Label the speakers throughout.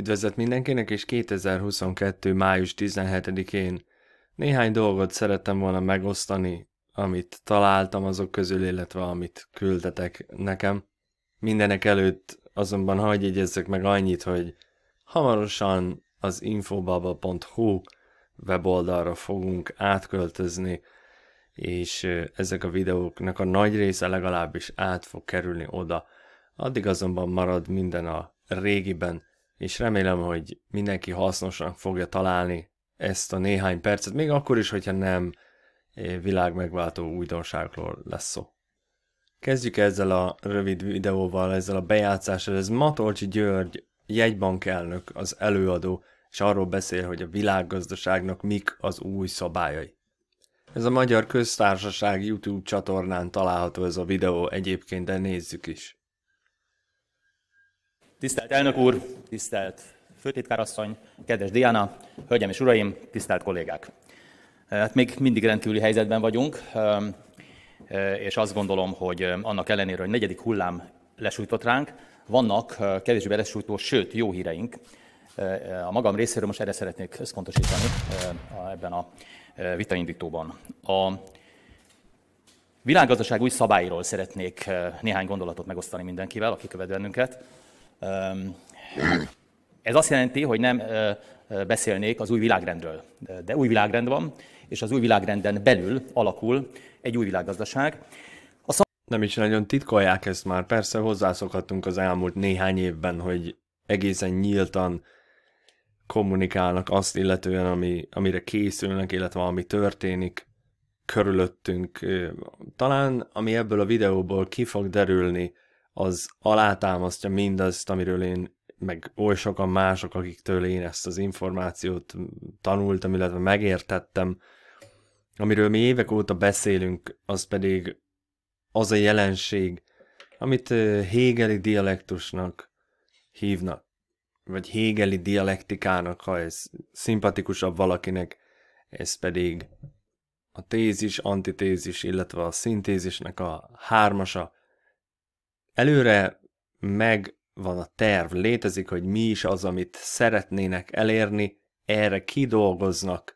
Speaker 1: Üdvözlet mindenkinek, és 2022. május 17-én néhány dolgot szerettem volna megosztani, amit találtam azok közül, illetve amit küldetek nekem. Mindenek előtt azonban hagyj egyezzek meg annyit, hogy hamarosan az infobaba.hu weboldalra fogunk átköltözni, és ezek a videóknak a nagy része legalábbis át fog kerülni oda. Addig azonban marad minden a régiben és remélem, hogy mindenki hasznosnak fogja találni ezt a néhány percet, még akkor is, hogyha nem eh, világmegváltó újdonságról lesz szó. Kezdjük ezzel a rövid videóval, ezzel a bejátszással. Ez Matolcsi György jegybankelnök, az előadó, és arról beszél, hogy a világgazdaságnak mik az új szabályai. Ez a Magyar Köztársaság YouTube csatornán található ez a videó, egyébként, de nézzük is. Tisztelt elnök úr,
Speaker 2: tisztelt főtitkárasszony, kedves Diana, hölgyem és uraim, tisztelt kollégák! Hát még mindig rendkívüli helyzetben vagyunk, és azt gondolom, hogy annak ellenére, hogy negyedik hullám lesújtott ránk, vannak kevésbé lesújtó, sőt, jó híreink. A magam részéről most erre szeretnék összpontosítani ebben a vitaindítóban. A világgazdaság új szabályról szeretnék néhány gondolatot megosztani mindenkivel, aki követ bennünket. Ez azt jelenti, hogy nem beszélnék az új világrendről. De új világrend
Speaker 1: van, és az új világrenden belül alakul egy új világgazdaság. A szab- nem is nagyon titkolják ezt már, persze hozzászokhattunk az elmúlt néhány évben, hogy egészen nyíltan kommunikálnak azt illetően, ami, amire készülnek, illetve ami történik körülöttünk. Talán ami ebből a videóból ki fog derülni, az alátámasztja mindazt, amiről én, meg oly sokan mások, akiktől én ezt az információt tanultam, illetve megértettem, amiről mi évek óta beszélünk, az pedig az a jelenség, amit hégeli dialektusnak hívnak, vagy hégeli dialektikának, ha ez szimpatikusabb valakinek, ez pedig a tézis, antitézis, illetve a szintézisnek a hármasa, előre meg van a terv, létezik, hogy mi is az, amit szeretnének elérni, erre kidolgoznak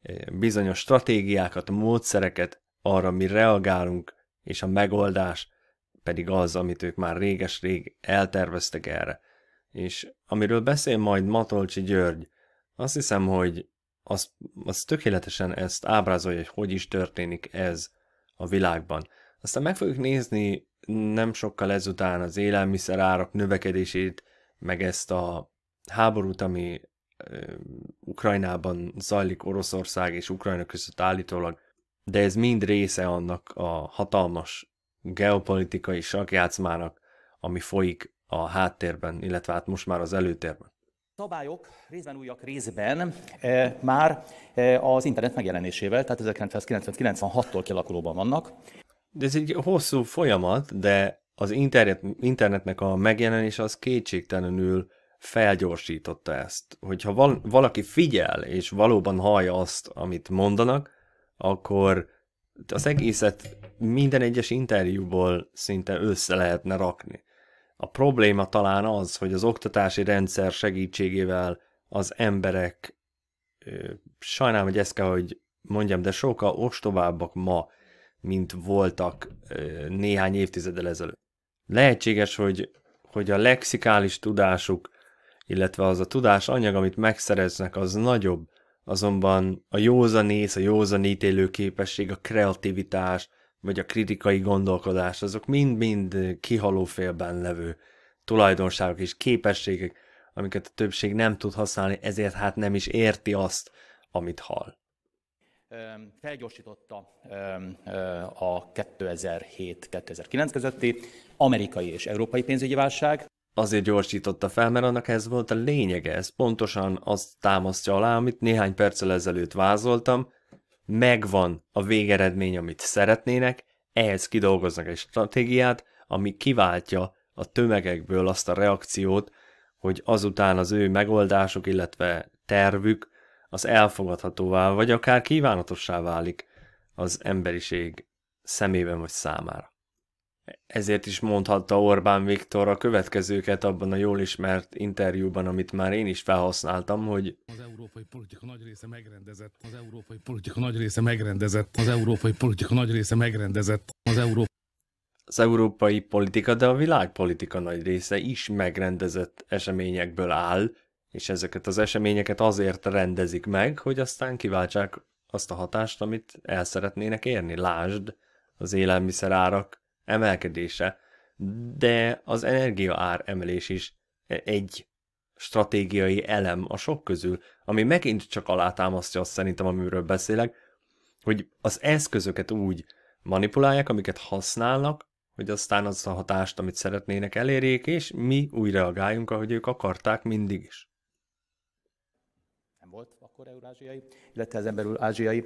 Speaker 1: eh, bizonyos stratégiákat, módszereket, arra mi reagálunk, és a megoldás pedig az, amit ők már réges-rég elterveztek erre. És amiről beszél majd Matolcsi György, azt hiszem, hogy az, az tökéletesen ezt ábrázolja, hogy hogy is történik ez a világban. Aztán meg fogjuk nézni nem sokkal ezután az élelmiszer árak növekedését, meg ezt a háborút, ami Ukrajnában zajlik Oroszország és Ukrajna között állítólag, de ez mind része annak a hatalmas geopolitikai sakjátszmának, ami folyik a háttérben, illetve hát most már az előtérben.
Speaker 2: Szabályok részben újak részben
Speaker 1: e, már e, az internet megjelenésével, tehát 1996-tól kialakulóban vannak, de ez egy hosszú folyamat, de az internet, internetnek a megjelenés az kétségtelenül felgyorsította ezt. Hogyha val- valaki figyel, és valóban hallja azt, amit mondanak, akkor az egészet minden egyes interjúból szinte össze lehetne rakni. A probléma talán az, hogy az oktatási rendszer segítségével az emberek, sajnálom, hogy ezt kell, hogy mondjam, de sokkal ostobábbak ma, mint voltak néhány évtizeddel ezelőtt. Lehetséges, hogy, hogy a lexikális tudásuk, illetve az a tudás anyag, amit megszereznek, az nagyobb, azonban a józanész, a józanítélő képesség, a kreativitás, vagy a kritikai gondolkodás, azok mind-mind kihaló félben levő tulajdonságok és képességek, amiket a többség nem tud használni, ezért hát nem is érti azt, amit hall
Speaker 2: felgyorsította
Speaker 1: a 2007-2009 közötti amerikai és európai pénzügyi válság. Azért gyorsította fel, mert annak ez volt a lényege, ez pontosan azt támasztja alá, amit néhány perccel ezelőtt vázoltam, megvan a végeredmény, amit szeretnének, ehhez kidolgoznak egy stratégiát, ami kiváltja a tömegekből azt a reakciót, hogy azután az ő megoldások, illetve tervük az elfogadhatóvá, vagy akár kívánatossá válik az emberiség szemében vagy számára. Ezért is mondhatta Orbán Viktor a következőket abban a jól ismert interjúban, amit már én is felhasználtam, hogy
Speaker 2: az európai politika nagy része megrendezett, az európai politika nagy része megrendezett, az európai politika nagy része megrendezett, az európai
Speaker 1: az európai politika, de a világpolitika nagy része is megrendezett eseményekből áll, és ezeket az eseményeket azért rendezik meg, hogy aztán kiváltsák azt a hatást, amit el szeretnének érni. Lásd, az árak emelkedése, de az energiaár emelés is e- egy stratégiai elem a sok közül, ami megint csak alátámasztja azt szerintem, amiről beszélek, hogy az eszközöket úgy manipulálják, amiket használnak, hogy aztán az a hatást, amit szeretnének elérjék, és mi úgy reagáljunk, ahogy ők akarták mindig is
Speaker 2: nem volt akkor eurázsiai,
Speaker 1: illetve ezen belül
Speaker 2: ázsiai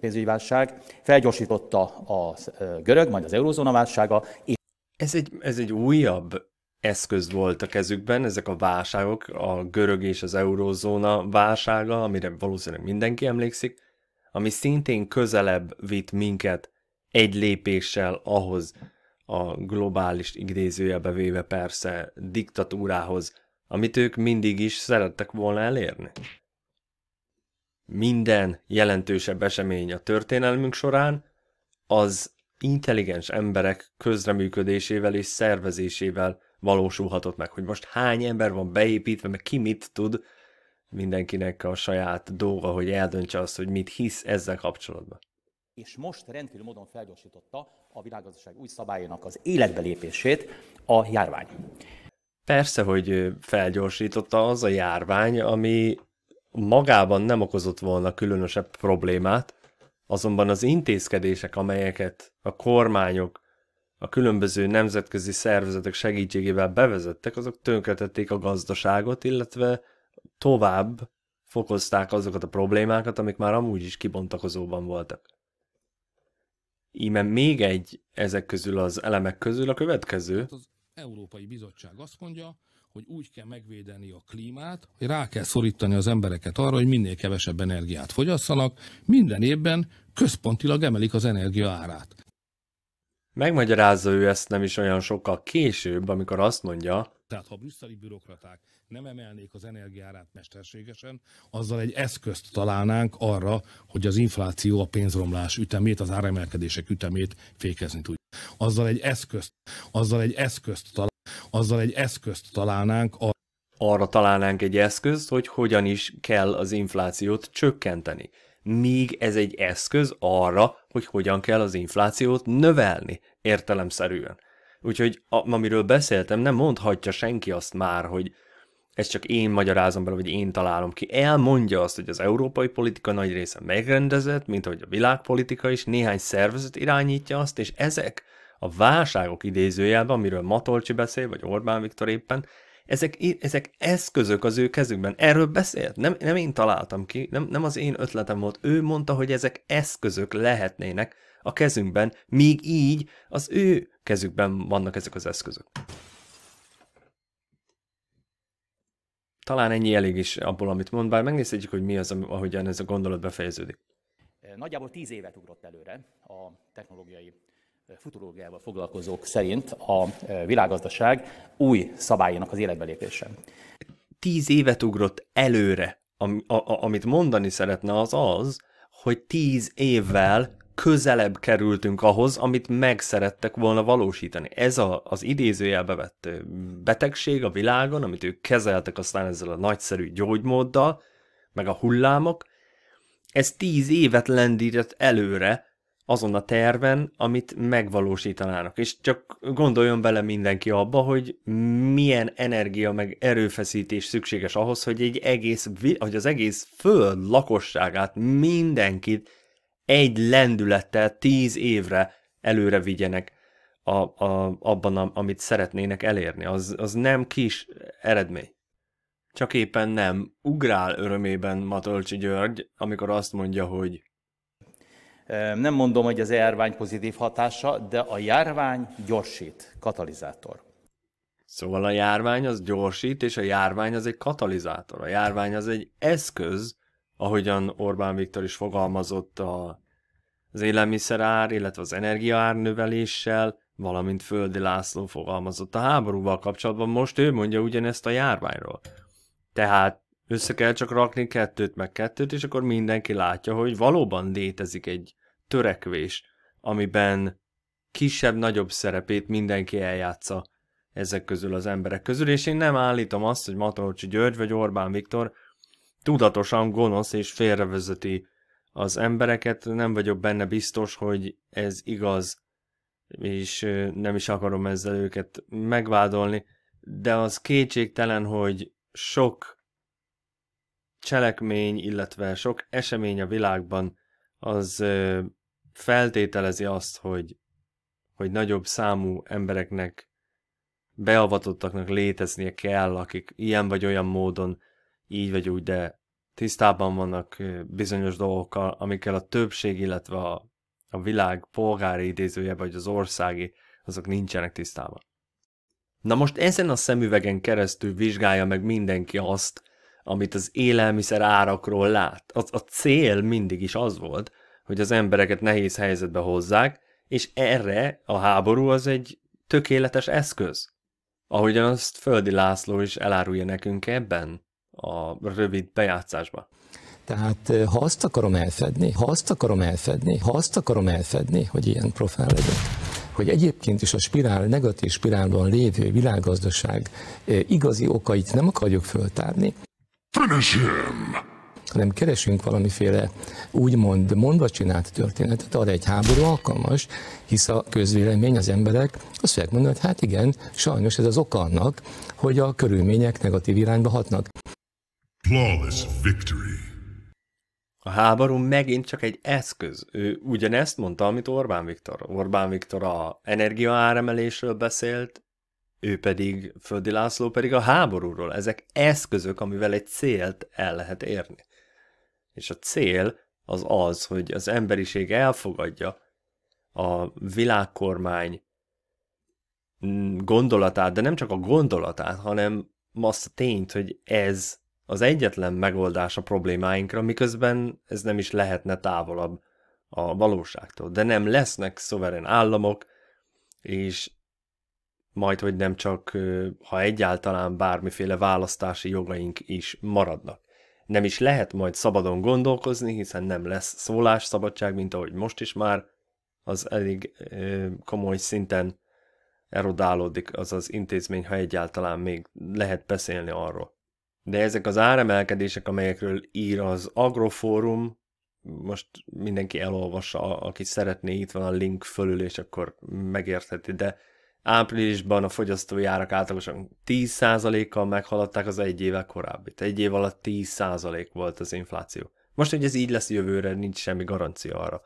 Speaker 2: pénzügyi válság, felgyorsította a görög, majd az eurózóna
Speaker 1: válsága. És... Ez, egy, ez egy újabb eszköz volt a kezükben, ezek a válságok, a görög és az eurózóna válsága, amire valószínűleg mindenki emlékszik, ami szintén közelebb vitt minket egy lépéssel ahhoz a globális idézőjelbe véve persze diktatúrához, amit ők mindig is szerettek volna elérni. Minden jelentősebb esemény a történelmünk során az intelligens emberek közreműködésével és szervezésével valósulhatott meg, hogy most hány ember van beépítve, meg ki mit tud, mindenkinek a saját dolga, hogy eldöntse azt, hogy mit hisz ezzel kapcsolatban.
Speaker 2: És most rendkívül módon felgyorsította a világgazdaság új szabályának az
Speaker 1: életbelépését a járvány. Persze, hogy felgyorsította az a járvány, ami magában nem okozott volna különösebb problémát, azonban az intézkedések, amelyeket a kormányok a különböző nemzetközi szervezetek segítségével bevezettek, azok tönkretették a gazdaságot, illetve tovább fokozták azokat a problémákat, amik már amúgy is kibontakozóban voltak. Íme még egy ezek közül az elemek közül a következő. Hát Európai Bizottság azt mondja, hogy úgy kell megvédeni a klímát, hogy rá kell szorítani az embereket arra, hogy minél kevesebb energiát fogyasszanak, minden évben központilag emelik az energia árát. Megmagyarázza ő ezt nem is olyan sokkal később, amikor azt mondja, tehát ha a brüsszeli bürokraták nem emelnék az energiárát mesterségesen, azzal egy eszközt találnánk arra, hogy az infláció a pénzromlás ütemét, az áremelkedések ütemét fékezni tudja azzal egy eszközt, azzal egy eszközt, talál, azzal egy eszközt találnánk. A... Arra találnánk egy eszközt, hogy hogyan is kell az inflációt csökkenteni. Míg ez egy eszköz arra, hogy hogyan kell az inflációt növelni, értelemszerűen. Úgyhogy a, amiről beszéltem, nem mondhatja senki azt már, hogy ez csak én magyarázom bele, vagy én találom ki. Elmondja azt, hogy az európai politika nagy része megrendezett, mint ahogy a világpolitika is, néhány szervezet irányítja azt, és ezek a válságok idézőjelben, amiről Matolcsi beszél, vagy Orbán Viktor éppen, ezek, ezek eszközök az ő kezükben. Erről beszélt, nem, nem én találtam ki, nem, nem az én ötletem volt. Ő mondta, hogy ezek eszközök lehetnének a kezünkben, míg így az ő kezükben vannak ezek az eszközök. Talán ennyi elég is abból, amit mond, bár megnézhetjük, hogy mi az, ahogyan ez a gondolat befejeződik.
Speaker 2: Nagyjából tíz évet ugrott előre a technológiai futurológiával foglalkozók szerint a e, világgazdaság új szabályának az életbelépése.
Speaker 1: Tíz évet ugrott előre. Am, a, a, amit mondani szeretne az az, hogy tíz évvel közelebb kerültünk ahhoz, amit meg szerettek volna valósítani. Ez a, az idézőjelbe vett betegség a világon, amit ők kezeltek aztán ezzel a nagyszerű gyógymóddal, meg a hullámok, ez tíz évet lendített előre, azon a terven, amit megvalósítanának. És csak gondoljon bele mindenki abba, hogy milyen energia meg erőfeszítés szükséges ahhoz, hogy, egy egész, hogy az egész föld lakosságát, mindenkit egy lendülettel tíz évre előre vigyenek a, a, abban, a, amit szeretnének elérni. Az, az nem kis eredmény. Csak éppen nem ugrál örömében Matolcsi György, amikor azt mondja, hogy nem mondom, hogy az járvány pozitív hatása, de a járvány gyorsít, katalizátor. Szóval a járvány az gyorsít, és a járvány az egy katalizátor. A járvány az egy eszköz, ahogyan Orbán Viktor is fogalmazott a, az élelmiszerár, illetve az energiaár növeléssel, valamint Földi László fogalmazott a háborúval kapcsolatban. Most ő mondja ugyanezt a járványról. Tehát össze kell csak rakni kettőt meg kettőt, és akkor mindenki látja, hogy valóban létezik egy törekvés, amiben kisebb-nagyobb szerepét mindenki eljátsza ezek közül az emberek közül, és én nem állítom azt, hogy Matolcsi György vagy Orbán Viktor tudatosan gonosz és félrevezeti az embereket, nem vagyok benne biztos, hogy ez igaz, és nem is akarom ezzel őket megvádolni, de az kétségtelen, hogy sok cselekmény, illetve sok esemény a világban az feltételezi azt, hogy, hogy nagyobb számú embereknek beavatottaknak léteznie kell, akik ilyen vagy olyan módon, így vagy úgy, de tisztában vannak bizonyos dolgokkal, amikkel a többség, illetve a, a világ polgári idézője, vagy az országi, azok nincsenek tisztában. Na most ezen a szemüvegen keresztül vizsgálja meg mindenki azt, amit az élelmiszer árakról lát. Az, a cél mindig is az volt, hogy az embereket nehéz helyzetbe hozzák, és erre a háború az egy tökéletes eszköz. Ahogyan azt Földi László is elárulja nekünk ebben a rövid bejátszásban.
Speaker 2: Tehát eh, ha azt akarom elfedni, ha azt akarom elfedni, ha azt akarom elfedni, hogy ilyen profán legyek, hogy egyébként is a spirál, negatív spirálban lévő világgazdaság eh, igazi okait nem akarjuk föltárni, Finish him! hanem keresünk valamiféle úgymond mondva csinált történetet, arra egy háború alkalmas, hisz a közvélemény, az emberek azt fogják mondani, hogy hát igen, sajnos ez az ok annak, hogy a körülmények negatív irányba hatnak.
Speaker 1: Flawless victory. A háború megint csak egy eszköz. Ő ugyanezt mondta, amit Orbán Viktor. Orbán Viktor a energiaáremelésről beszélt, ő pedig, Földi László pedig a háborúról. Ezek eszközök, amivel egy célt el lehet érni. És a cél az az, hogy az emberiség elfogadja a világkormány mm, gondolatát, de nem csak a gondolatát, hanem azt a tényt, hogy ez az egyetlen megoldás a problémáinkra, miközben ez nem is lehetne távolabb a valóságtól. De nem lesznek szoverén államok, és majd, hogy nem csak, ha egyáltalán bármiféle választási jogaink is maradnak. Nem is lehet majd szabadon gondolkozni, hiszen nem lesz szólásszabadság, mint ahogy most is már, az elég komoly szinten erodálódik az az intézmény, ha egyáltalán még lehet beszélni arról. De ezek az áremelkedések, amelyekről ír az agroforum. most mindenki elolvassa, aki szeretné, itt van a link fölül, és akkor megértheti, de Áprilisban a fogyasztói árak általában 10%-kal meghaladták az egy évvel korábbit. Egy év alatt 10% volt az infláció. Most, hogy ez így lesz jövőre, nincs semmi garancia arra,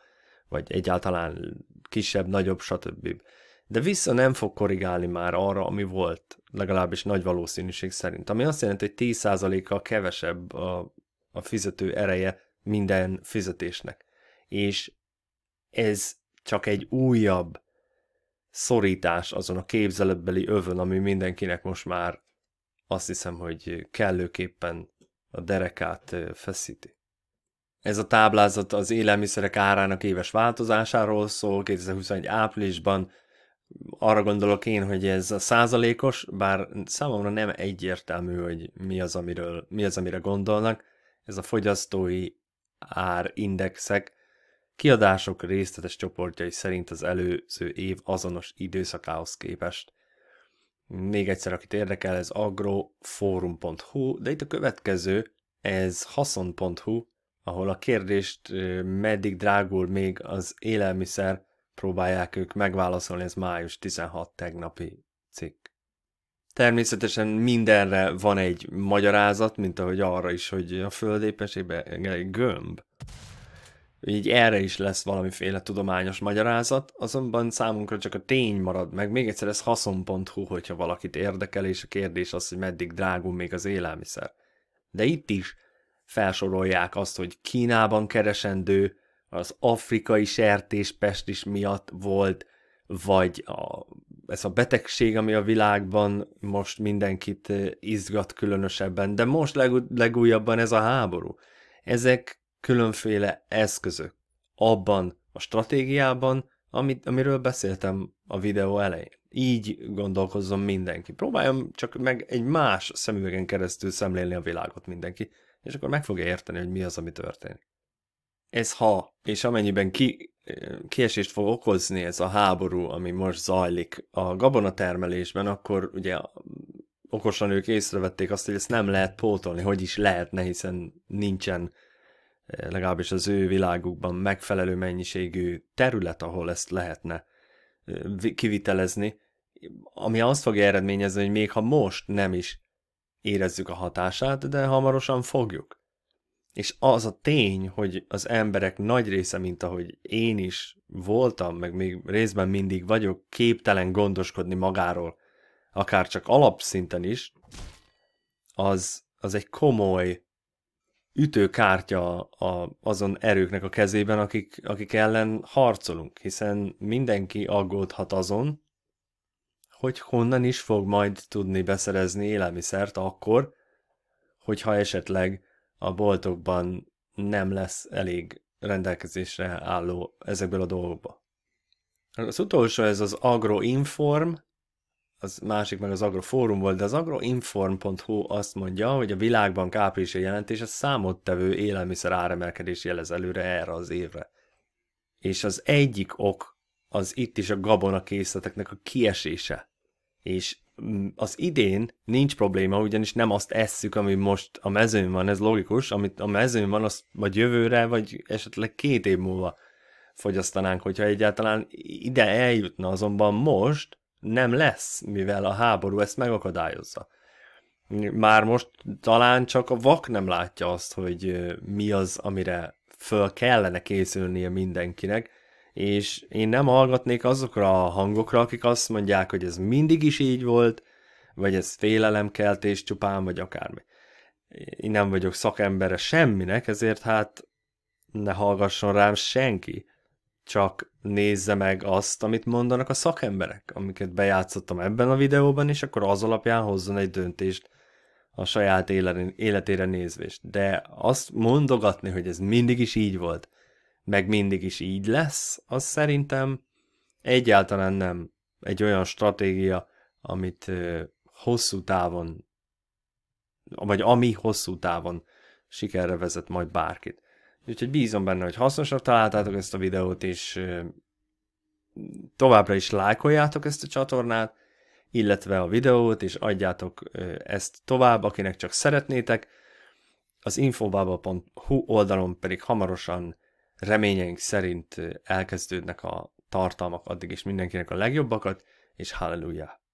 Speaker 1: vagy egyáltalán kisebb, nagyobb, stb. De vissza nem fog korrigálni már arra, ami volt, legalábbis nagy valószínűség szerint. Ami azt jelenti, hogy 10%-kal kevesebb a, a fizető ereje minden fizetésnek. És ez csak egy újabb szorítás azon a képzeletbeli övön, ami mindenkinek most már azt hiszem, hogy kellőképpen a derekát feszíti. Ez a táblázat az élelmiszerek árának éves változásáról szól 2021 áprilisban. Arra gondolok én, hogy ez a százalékos, bár számomra nem egyértelmű, hogy mi az, amiről, mi az amire gondolnak. Ez a fogyasztói árindexek, kiadások részletes csoportjai szerint az előző év azonos időszakához képest. Még egyszer, akit érdekel, ez agroforum.hu, de itt a következő, ez haszon.hu, ahol a kérdést meddig drágul még az élelmiszer, próbálják ők megválaszolni, ez május 16 tegnapi cikk. Természetesen mindenre van egy magyarázat, mint ahogy arra is, hogy a földépesébe gömb így erre is lesz valamiféle tudományos magyarázat, azonban számunkra csak a tény marad meg. Még egyszer ez haszon.hu, hogyha valakit érdekel, és a kérdés az, hogy meddig drágul még az élelmiszer. De itt is felsorolják azt, hogy Kínában keresendő, az afrikai sertéspest is miatt volt, vagy a, ez a betegség, ami a világban most mindenkit eh, izgat különösebben, de most legú, legújabban ez a háború. Ezek különféle eszközök abban a stratégiában, amit, amiről beszéltem a videó elején. Így gondolkozzon mindenki. Próbáljam csak meg egy más szemüvegen keresztül szemlélni a világot mindenki, és akkor meg fogja érteni, hogy mi az, ami történik. Ez ha, és amennyiben ki, kiesést fog okozni ez a háború, ami most zajlik a gabonatermelésben, akkor ugye okosan ők észrevették azt, hogy ezt nem lehet pótolni, hogy is lehetne, hiszen nincsen legalábbis az ő világukban megfelelő mennyiségű terület, ahol ezt lehetne kivitelezni, ami azt fogja eredményezni, hogy még ha most nem is érezzük a hatását, de hamarosan fogjuk. És az a tény, hogy az emberek nagy része, mint ahogy én is voltam, meg még részben mindig vagyok, képtelen gondoskodni magáról, akár csak alapszinten is, az, az egy komoly ütőkártya a, azon erőknek a kezében, akik, akik ellen harcolunk, hiszen mindenki aggódhat azon, hogy honnan is fog majd tudni beszerezni élelmiszert akkor, hogyha esetleg a boltokban nem lesz elég rendelkezésre álló ezekből a dolgokba. Az utolsó ez az agroinform, az másik meg az agroforum volt, de az agroinform.hu azt mondja, hogy a világban áprilisi e jelentés a számottevő élelmiszer áremelkedés jelez előre erre az évre. És az egyik ok az itt is a gabona készleteknek a kiesése. És mm, az idén nincs probléma, ugyanis nem azt esszük, ami most a mezőn van, ez logikus, amit a mezőn van, azt vagy jövőre, vagy esetleg két év múlva fogyasztanánk, hogyha egyáltalán ide eljutna, azonban most nem lesz, mivel a háború ezt megakadályozza. Már most talán csak a vak nem látja azt, hogy mi az, amire föl kellene készülnie mindenkinek, és én nem hallgatnék azokra a hangokra, akik azt mondják, hogy ez mindig is így volt, vagy ez félelemkeltés csupán, vagy akármi. Én nem vagyok szakembere semminek, ezért hát ne hallgasson rám senki csak nézze meg azt, amit mondanak a szakemberek, amiket bejátszottam ebben a videóban, és akkor az alapján hozzon egy döntést a saját életére nézvést. De azt mondogatni, hogy ez mindig is így volt, meg mindig is így lesz, az szerintem egyáltalán nem egy olyan stratégia, amit hosszú távon, vagy ami hosszú távon sikerre vezet majd bárkit. Úgyhogy bízom benne, hogy hasznosnak találtátok ezt a videót, és továbbra is lájkoljátok ezt a csatornát, illetve a videót, és adjátok ezt tovább, akinek csak szeretnétek. Az infobaba.hu oldalon pedig hamarosan reményeink szerint elkezdődnek a tartalmak, addig is mindenkinek a legjobbakat, és halleluja!